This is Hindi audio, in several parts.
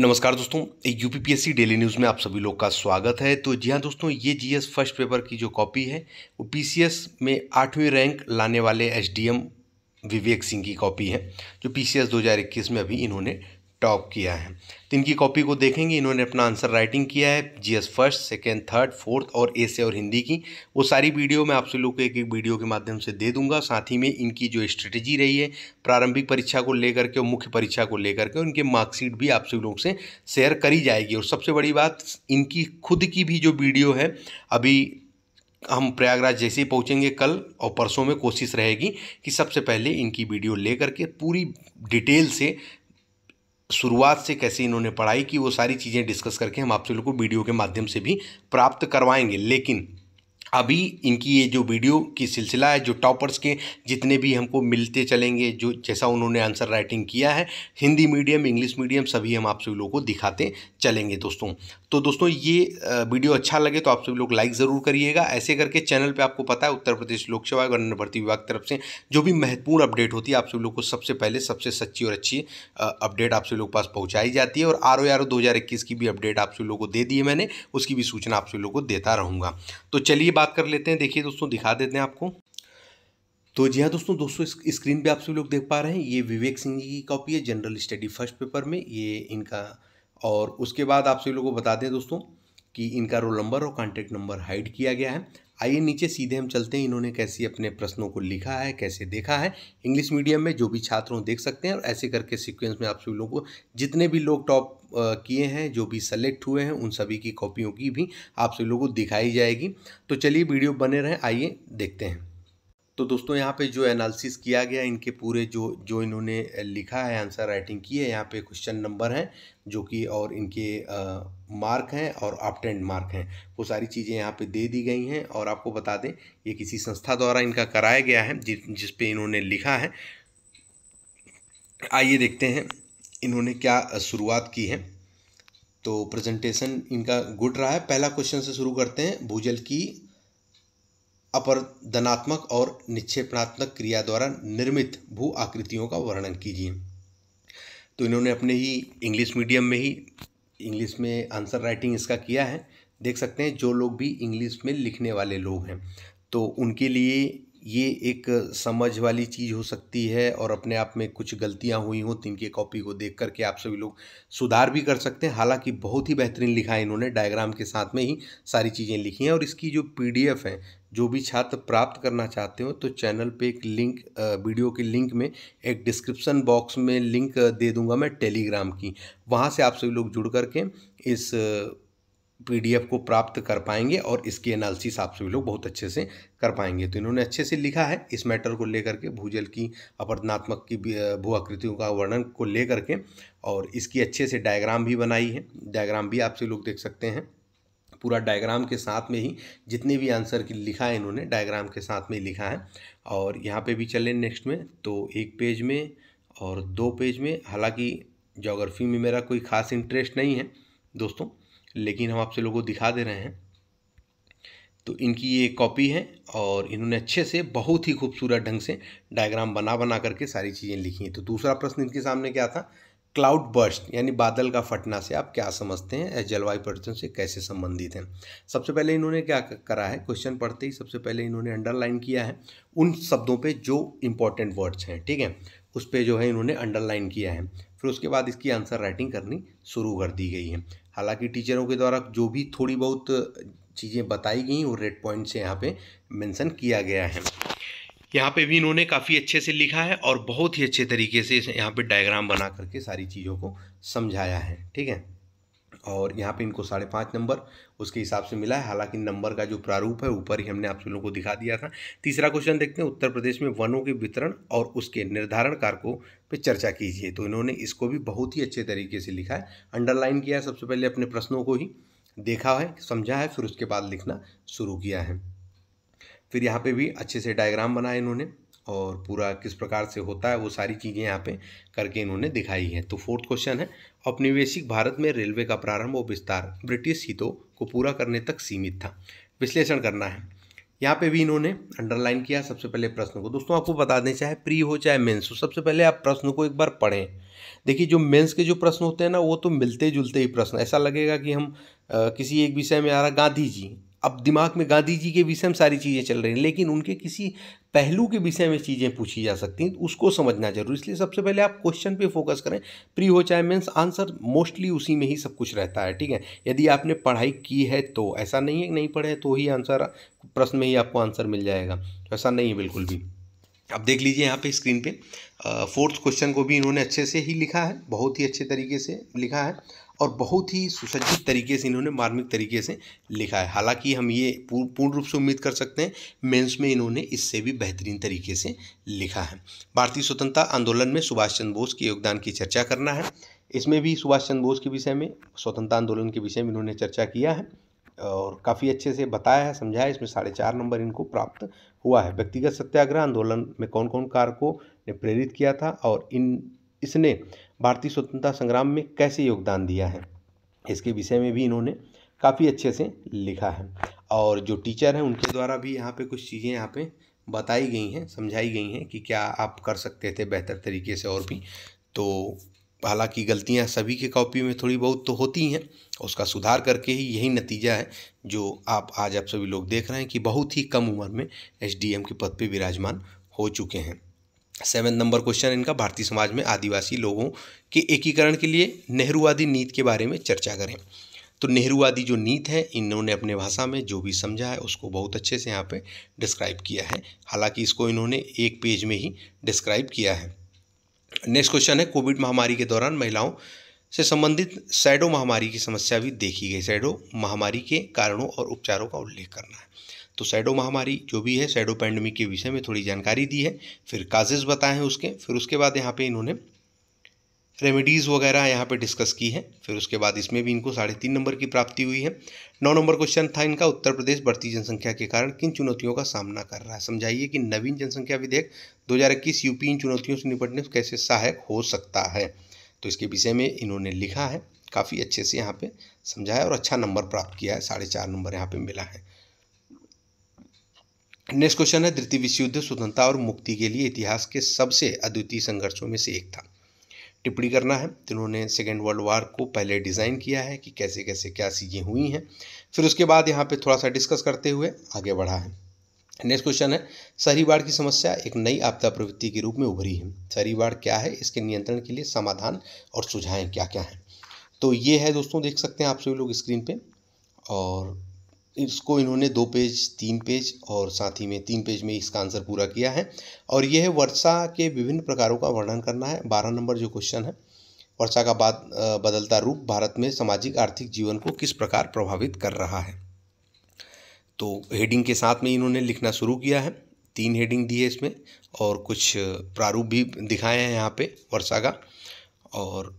नमस्कार दोस्तों यूपीपीएससी डेली न्यूज़ में आप सभी लोग का स्वागत है तो जी हाँ दोस्तों ये जीएस फर्स्ट पेपर की जो कॉपी है वो पीसीएस में आठवीं रैंक लाने वाले एसडीएम विवेक सिंह की कॉपी है जो पीसीएस 2021 में अभी इन्होंने टॉप किया है तो इनकी कॉपी को देखेंगे इन्होंने अपना आंसर राइटिंग किया है GS first second third fourth और ए से और हिंदी की वो सारी वीडियो मैं आपसे लोग को एक एक वीडियो के माध्यम से दे दूंगा साथ ही में इनकी जो स्ट्रेटजी रही है प्रारंभिक परीक्षा को लेकर के और मुख्य परीक्षा को लेकर के उनके मार्कशीट भी आपसे लोग से शेयर करी जाएगी और सबसे बड़ी बात इनकी खुद की भी जो वीडियो है अभी हम प्रयागराज जैसे ही पहुँचेंगे कल और परसों में कोशिश रहेगी कि सबसे पहले इनकी वीडियो लेकर के पूरी डिटेल से शुरुआत से कैसे इन्होंने पढ़ाई की वो सारी चीज़ें डिस्कस करके हम आप लोग को वीडियो के माध्यम से भी प्राप्त करवाएंगे लेकिन अभी इनकी ये जो वीडियो की सिलसिला है जो टॉपर्स के जितने भी हमको मिलते चलेंगे जो जैसा उन्होंने आंसर राइटिंग किया है हिंदी मीडियम इंग्लिश मीडियम सभी हम आप सभी लोगों को दिखाते चलेंगे दोस्तों तो दोस्तों ये वीडियो अच्छा लगे तो आप सभी लोग लाइक ज़रूर करिएगा ऐसे करके चैनल पर आपको पता है उत्तर प्रदेश लोक सेवा और भर्ती विभाग की तरफ से जो भी महत्वपूर्ण अपडेट होती है आप सभी लोग को सबसे पहले सबसे सच्ची और अच्छी अपडेट आप सभी लोग पास पहुँचाई जाती है और आर ओ आर दो की भी अपडेट आप सभी लोग को दे दी है मैंने उसकी भी सूचना आप सभी लोग को देता रहूँगा तो चलिए बात कर लेते हैं देखिए दोस्तों दिखा देते हैं आपको तो जी हाँ दोस्तों दोस्तों स्क्रीन पे आप सभी लोग देख पा रहे हैं ये विवेक सिंह जी की कॉपी है जनरल स्टडी फर्स्ट पेपर में ये इनका और उसके बाद आप सभी लोगों को बता दें दोस्तों कि इनका रोल नंबर और कॉन्टैक्ट नंबर हाइड किया गया है आइए नीचे सीधे हम चलते हैं इन्होंने कैसे अपने प्रश्नों को लिखा है कैसे देखा है इंग्लिश मीडियम में जो भी छात्रों देख सकते हैं और ऐसे करके सीक्वेंस में आप सभी लोगों को जितने भी लोग टॉप किए हैं जो भी सेलेक्ट हुए हैं उन सभी की कॉपियों की भी आप सभी लोगों को दिखाई जाएगी तो चलिए वीडियो बने रहें आइए देखते हैं तो दोस्तों यहाँ पे जो एनालिसिस किया गया इनके पूरे जो जो इन्होंने लिखा है आंसर राइटिंग की है यहाँ पे क्वेश्चन नंबर हैं जो कि और इनके आ, मार्क हैं और ऑप्टेंड मार्क हैं वो सारी चीज़ें यहाँ पे दे दी गई हैं और आपको बता दें ये किसी संस्था द्वारा इनका कराया गया है जि, जिस पे इन्होंने लिखा है आइए देखते हैं इन्होंने क्या शुरुआत की है तो प्रेजेंटेशन इनका गुड रहा है पहला क्वेश्चन से शुरू करते हैं भूजल की अपरदनात्मक और निक्षेपणात्मक क्रिया द्वारा निर्मित भू आकृतियों का वर्णन कीजिए तो इन्होंने अपने ही इंग्लिश मीडियम में ही इंग्लिश में आंसर राइटिंग इसका किया है देख सकते हैं जो लोग भी इंग्लिश में लिखने वाले लोग हैं तो उनके लिए ये एक समझ वाली चीज़ हो सकती है और अपने आप में कुछ गलतियाँ हुई हों तो इनके कॉपी को देख करके आप सभी लोग सुधार भी कर सकते हैं हालांकि बहुत ही बेहतरीन लिखा है इन्होंने डायग्राम के साथ में ही सारी चीज़ें लिखी हैं और इसकी जो पीडीएफ है जो भी छात्र प्राप्त करना चाहते हो तो चैनल पे एक लिंक वीडियो के लिंक में एक डिस्क्रिप्शन बॉक्स में लिंक दे दूंगा मैं टेलीग्राम की वहाँ से आप सभी लोग जुड़ करके इस पीडीएफ को प्राप्त कर पाएंगे और इसकी एनालिसिस आप सभी लोग बहुत अच्छे से कर पाएंगे तो इन्होंने अच्छे से लिखा है इस मैटर को लेकर के भूजल की अपर्धनात्मक की भू आकृतियों का वर्णन को लेकर के और इसकी अच्छे से डायग्राम भी बनाई है डायग्राम भी आप सभी लोग देख सकते हैं पूरा डायग्राम के साथ में ही जितने भी आंसर की लिखा है इन्होंने डायग्राम के साथ में लिखा है और यहाँ पर भी चलें नेक्स्ट में तो एक पेज में और दो पेज में हालाँकि जोग्राफ़ी में मेरा कोई खास इंटरेस्ट नहीं है दोस्तों लेकिन हम आपसे लोगों को दिखा दे रहे हैं तो इनकी ये कॉपी है और इन्होंने अच्छे से बहुत ही खूबसूरत ढंग से डायग्राम बना बना करके सारी चीज़ें लिखी हैं तो दूसरा प्रश्न इनके सामने क्या था क्लाउड बर्स्ट यानी बादल का फटना से आप क्या समझते हैं जलवायु परिवर्तन से कैसे संबंधित हैं सबसे पहले इन्होंने क्या करा है क्वेश्चन पढ़ते ही सबसे पहले इन्होंने अंडरलाइन किया है उन शब्दों पे जो इम्पोर्टेंट वर्ड्स हैं ठीक है उस पर जो है इन्होंने अंडरलाइन किया है फिर उसके बाद इसकी आंसर राइटिंग करनी शुरू कर दी गई है हालांकि टीचरों के द्वारा जो भी थोड़ी बहुत चीज़ें बताई गई वो रेड पॉइंट से यहाँ पे मेंशन किया गया है यहाँ पे भी इन्होंने काफ़ी अच्छे से लिखा है और बहुत ही अच्छे तरीके से यहाँ पे डायग्राम बना करके सारी चीज़ों को समझाया है ठीक है और यहाँ पे इनको साढ़े पाँच नंबर उसके हिसाब से मिला है हालांकि नंबर का जो प्रारूप है ऊपर ही हमने आप लोगों को दिखा दिया था तीसरा क्वेश्चन देखते हैं उत्तर प्रदेश में वनों के वितरण और उसके निर्धारण कार्य को पे चर्चा कीजिए तो इन्होंने इसको भी बहुत ही अच्छे तरीके से लिखा है अंडरलाइन किया है सबसे पहले अपने प्रश्नों को ही देखा है समझा है फिर उसके बाद लिखना शुरू किया है फिर यहाँ पे भी अच्छे से डायग्राम बनाए इन्होंने और पूरा किस प्रकार से होता है वो सारी चीज़ें यहाँ पे करके इन्होंने दिखाई हैं तो फोर्थ क्वेश्चन है औपनिवेशिक भारत में रेलवे का प्रारंभ और विस्तार ब्रिटिश हितों को पूरा करने तक सीमित था विश्लेषण करना है यहाँ पे भी इन्होंने अंडरलाइन किया सबसे पहले प्रश्न को दोस्तों आपको बता दें चाहे प्री हो चाहे मेंस हो सबसे पहले आप प्रश्न को एक बार पढ़ें देखिए जो मेंस के जो प्रश्न होते हैं ना वो तो मिलते जुलते ही प्रश्न ऐसा लगेगा कि हम आ, किसी एक विषय में आ रहा गांधी जी अब दिमाग में गांधी जी के विषय में सारी चीज़ें चल रही हैं लेकिन उनके किसी पहलू के विषय में चीज़ें पूछी जा सकती हैं तो उसको समझना जरूरी इसलिए सबसे पहले आप क्वेश्चन पे फोकस करें प्री हो चाहे मीन्स आंसर मोस्टली उसी में ही सब कुछ रहता है ठीक है यदि आपने पढ़ाई की है तो ऐसा नहीं है नहीं पढ़े तो ही आंसर प्रश्न में ही आपको आंसर मिल जाएगा ऐसा नहीं है बिल्कुल भी अब देख लीजिए यहाँ पे स्क्रीन पे फोर्थ क्वेश्चन को भी इन्होंने अच्छे से ही लिखा है बहुत ही अच्छे तरीके से लिखा है और बहुत ही सुसज्जित तरीके से इन्होंने मार्मिक तरीके से लिखा है हालांकि हम ये पूर्ण रूप से उम्मीद कर सकते हैं मेंस में इन्होंने इससे भी बेहतरीन तरीके से लिखा है भारतीय स्वतंत्रता आंदोलन में सुभाष चंद्र बोस के योगदान की चर्चा करना है इसमें भी सुभाष चंद्र बोस के विषय में स्वतंत्रता आंदोलन के विषय में इन्होंने चर्चा किया है और काफ़ी अच्छे से बताया है समझाया इसमें साढ़े चार नंबर इनको प्राप्त हुआ है व्यक्तिगत सत्याग्रह आंदोलन में कौन कौन कारकों ने प्रेरित किया था और इन इसने भारतीय स्वतंत्रता संग्राम में कैसे योगदान दिया है इसके विषय में भी इन्होंने काफ़ी अच्छे से लिखा है और जो टीचर हैं उनके द्वारा भी यहाँ पे कुछ चीज़ें यहाँ पे बताई गई हैं समझाई गई हैं कि क्या आप कर सकते थे बेहतर तरीके से और भी तो हालांकि गलतियाँ सभी के कॉपी में थोड़ी बहुत तो होती हैं उसका सुधार करके ही यही नतीजा है जो आप आज आप सभी लोग देख रहे हैं कि बहुत ही कम उम्र में एस के पद पर विराजमान हो चुके हैं सेवन नंबर क्वेश्चन इनका भारतीय समाज में आदिवासी लोगों के एकीकरण के लिए नेहरूवादी नीति के बारे में चर्चा करें तो नेहरूवादी जो नीति है इन्होंने अपने भाषा में जो भी समझा है उसको बहुत अच्छे से यहाँ पे डिस्क्राइब किया है हालांकि इसको इन्होंने एक पेज में ही डिस्क्राइब किया है नेक्स्ट क्वेश्चन है कोविड महामारी के दौरान महिलाओं से संबंधित सैडो महामारी की समस्या भी देखी गई सैडो महामारी के कारणों और उपचारों का उल्लेख करना है तो सैडो महामारी जो भी है सैडो पैंडमिक के विषय में थोड़ी जानकारी दी है फिर काजेज बताए हैं उसके फिर उसके बाद यहाँ पे इन्होंने रेमेडीज़ वगैरह यहाँ पे डिस्कस की है फिर उसके बाद इसमें भी इनको साढ़े तीन नंबर की प्राप्ति हुई है नौ नंबर क्वेश्चन था इनका उत्तर प्रदेश बढ़ती जनसंख्या के कारण किन चुनौतियों का सामना कर रहा है समझाइए कि नवीन जनसंख्या विधेयक 2021 यूपी इन चुनौतियों से निपटने में कैसे सहायक हो सकता है तो इसके विषय में इन्होंने लिखा है काफ़ी अच्छे से यहाँ पर समझाया और अच्छा नंबर प्राप्त किया है साढ़े चार नंबर यहाँ पर मिला है नेक्स्ट क्वेश्चन है द्वितीय विश्व युद्ध स्वतंत्रता और मुक्ति के लिए इतिहास के सबसे अद्वितीय संघर्षों में से एक था टिप्पणी करना है तो सेकेंड वर्ल्ड वार को पहले डिज़ाइन किया है कि कैसे कैसे क्या चीज़ें हुई हैं फिर उसके बाद यहाँ पे थोड़ा सा डिस्कस करते हुए आगे बढ़ा है नेक्स्ट क्वेश्चन है शहरी बाढ़ की समस्या एक नई आपदा प्रवृत्ति के रूप में उभरी है शहरी बाढ़ क्या है इसके नियंत्रण के लिए समाधान और सुझाएँ क्या क्या हैं तो ये है दोस्तों देख सकते हैं आप सभी लोग स्क्रीन पर और इसको इन्होंने दो पेज तीन पेज और साथ ही में तीन पेज में इसका आंसर पूरा किया है और यह है वर्षा के विभिन्न प्रकारों का वर्णन करना है बारह नंबर जो क्वेश्चन है वर्षा का बाद बदलता रूप भारत में सामाजिक आर्थिक जीवन को किस प्रकार प्रभावित कर रहा है तो हेडिंग के साथ में इन्होंने लिखना शुरू किया है तीन हेडिंग दी है इसमें और कुछ प्रारूप भी दिखाए हैं यहाँ पे वर्षा का और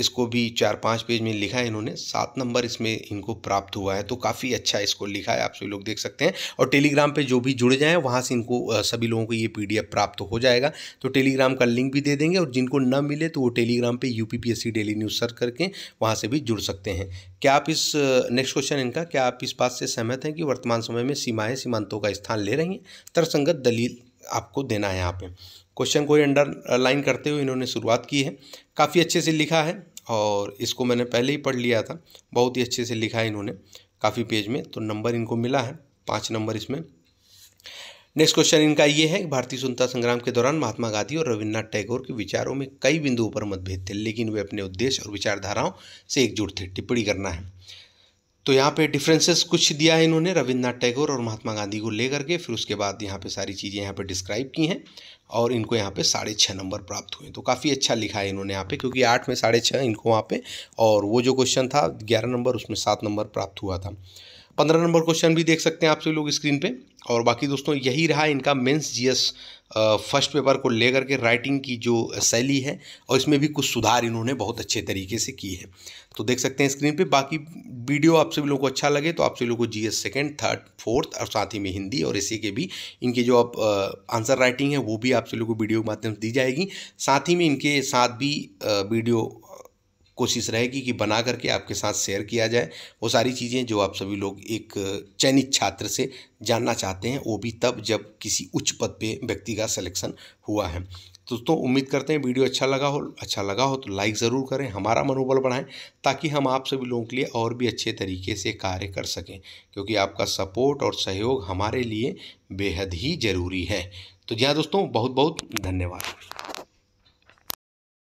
इसको भी चार पांच पेज में लिखा है इन्होंने सात नंबर इसमें इनको प्राप्त हुआ है तो काफ़ी अच्छा इसको लिखा है आप सभी लोग देख सकते हैं और टेलीग्राम पे जो भी जुड़ जाएँ वहाँ से इनको सभी लोगों को ये पीडीएफ प्राप्त हो जाएगा तो टेलीग्राम का लिंक भी दे देंगे और जिनको न मिले तो वो टेलीग्राम पर यू डेली न्यूज़ सर्च करके वहाँ से भी जुड़ सकते हैं क्या आप इस नेक्स्ट क्वेश्चन इनका क्या आप इस बात से सहमत हैं कि वर्तमान समय में सीमाएँ सीमांतों का स्थान ले रही हैं तरसंगत दलील आपको देना है यहाँ पे क्वेश्चन को अंडरलाइन करते हुए इन्होंने शुरुआत की है काफ़ी अच्छे से लिखा है और इसको मैंने पहले ही पढ़ लिया था बहुत ही अच्छे से लिखा है इन्होंने काफ़ी पेज में तो नंबर इनको मिला है पाँच नंबर इसमें नेक्स्ट क्वेश्चन इनका ये है कि भारतीय स्वतंत्रता संग्राम के दौरान महात्मा गांधी और रविन्द्रनाथ टैगोर के विचारों में कई बिंदुओं पर मतभेद थे लेकिन वे अपने उद्देश्य और विचारधाराओं से एकजुट थे टिप्पणी करना है तो यहाँ पे डिफरेंसेस कुछ दिया है इन्होंने रविन्द्रनाथ टैगोर और महात्मा गांधी को लेकर के फिर उसके बाद यहाँ पे सारी चीज़ें यहाँ पे डिस्क्राइब की हैं और इनको यहाँ पे साढ़े छः नंबर प्राप्त हुए तो काफ़ी अच्छा लिखा है इन्होंने यहाँ पे क्योंकि आठ में साढ़े छः इनको वहाँ पे और वो जो क्वेश्चन था ग्यारह नंबर उसमें सात नंबर प्राप्त हुआ था पंद्रह नंबर क्वेश्चन भी देख सकते हैं आप सभी लोग स्क्रीन पर और बाकी दोस्तों यही रहा इनका मेंस जीएस फर्स्ट पेपर को लेकर के राइटिंग की जो शैली है और इसमें भी कुछ सुधार इन्होंने बहुत अच्छे तरीके से की है तो देख सकते हैं स्क्रीन पे बाकी वीडियो आप सभी लोगों को अच्छा लगे तो आप सभी लोगों को G S second third fourth और साथ ही में हिंदी और इसी के भी इनके जो आप आंसर राइटिंग है वो भी आप सभी लोगों को वीडियो के माध्यम से दी जाएगी साथ ही में इनके साथ भी वीडियो कोशिश रहेगी कि बना करके आपके साथ शेयर किया जाए वो सारी चीज़ें जो आप सभी लोग एक चयनित छात्र से जानना चाहते हैं वो भी तब जब किसी उच्च पद पे व्यक्ति का सिलेक्शन हुआ है दोस्तों तो उम्मीद करते हैं वीडियो अच्छा लगा हो अच्छा लगा हो तो लाइक ज़रूर करें हमारा मनोबल बढ़ाएं ताकि हम आप सभी लोगों के लिए और भी अच्छे तरीके से कार्य कर सकें क्योंकि आपका सपोर्ट और सहयोग हमारे लिए बेहद ही ज़रूरी है तो जी हाँ दोस्तों बहुत बहुत धन्यवाद